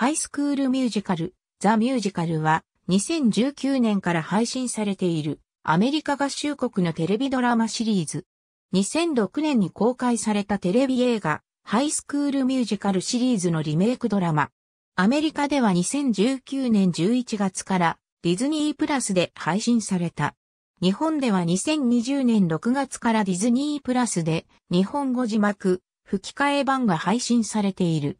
ハイスクールミュージカル、ザ・ミュージカルは2019年から配信されているアメリカ合衆国のテレビドラマシリーズ。2006年に公開されたテレビ映画、ハイスクールミュージカルシリーズのリメイクドラマ。アメリカでは2019年11月からディズニープラスで配信された。日本では2020年6月からディズニープラスで日本語字幕、吹き替え版が配信されている。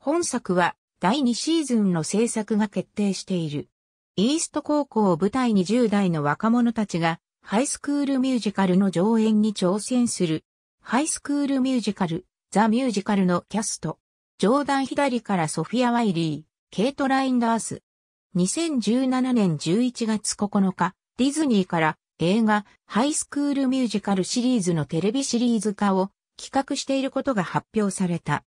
本作は第2シーズンの制作が決定している。イースト高校を舞台に10代の若者たちがハイスクールミュージカルの上演に挑戦する。ハイスクールミュージカル、ザ・ミュージカルのキャスト。ジョーダン左からソフィア・ワイリー、ケイト・ラインダース。2017年11月9日、ディズニーから映画ハイスクールミュージカルシリーズのテレビシリーズ化を企画していることが発表された。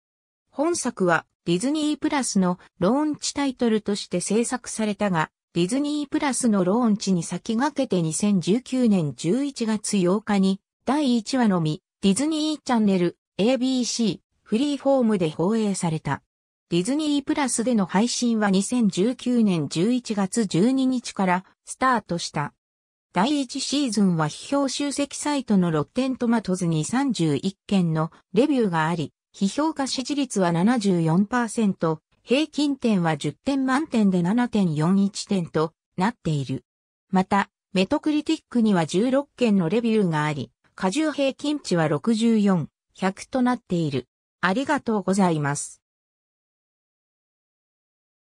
本作はディズニープラスのローンチタイトルとして制作されたが、ディズニープラスのローンチに先駆けて2019年11月8日に第1話のみディズニーチャンネル ABC フリーフォームで放映された。ディズニープラスでの配信は2019年11月12日からスタートした。第1シーズンは批評集積サイトのロッテントマトズに31件のレビューがあり、非評価支持率は74%、平均点は10点満点で7.41点となっている。また、メトクリティックには16件のレビューがあり、過重平均値は64、100となっている。ありがとうございます。